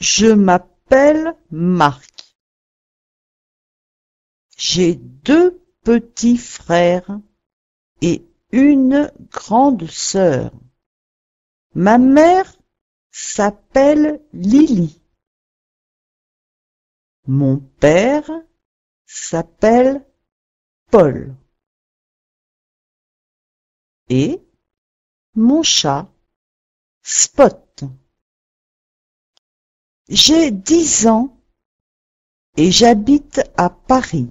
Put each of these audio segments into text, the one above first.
Je m'appelle Marc. J'ai deux petits frères et une grande sœur. Ma mère s'appelle Lily. Mon père s'appelle Paul. Et mon chat, Spot. J'ai dix ans et j'habite à Paris.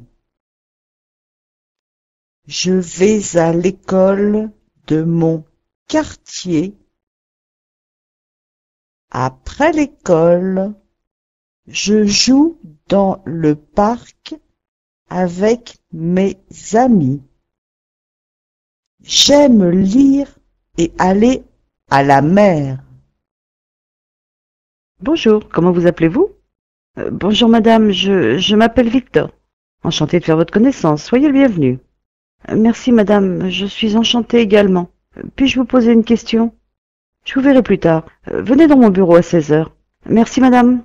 Je vais à l'école de mon quartier. Après l'école, je joue dans le parc avec mes amis. J'aime lire et aller à la mer. Bonjour, comment vous appelez-vous euh, Bonjour madame, je, je m'appelle Victor. Enchanté de faire votre connaissance, soyez le bienvenu. Euh, merci madame, je suis enchanté également. Euh, puis-je vous poser une question Je vous verrai plus tard. venez dans mon bureau à 16 heures. Merci madame.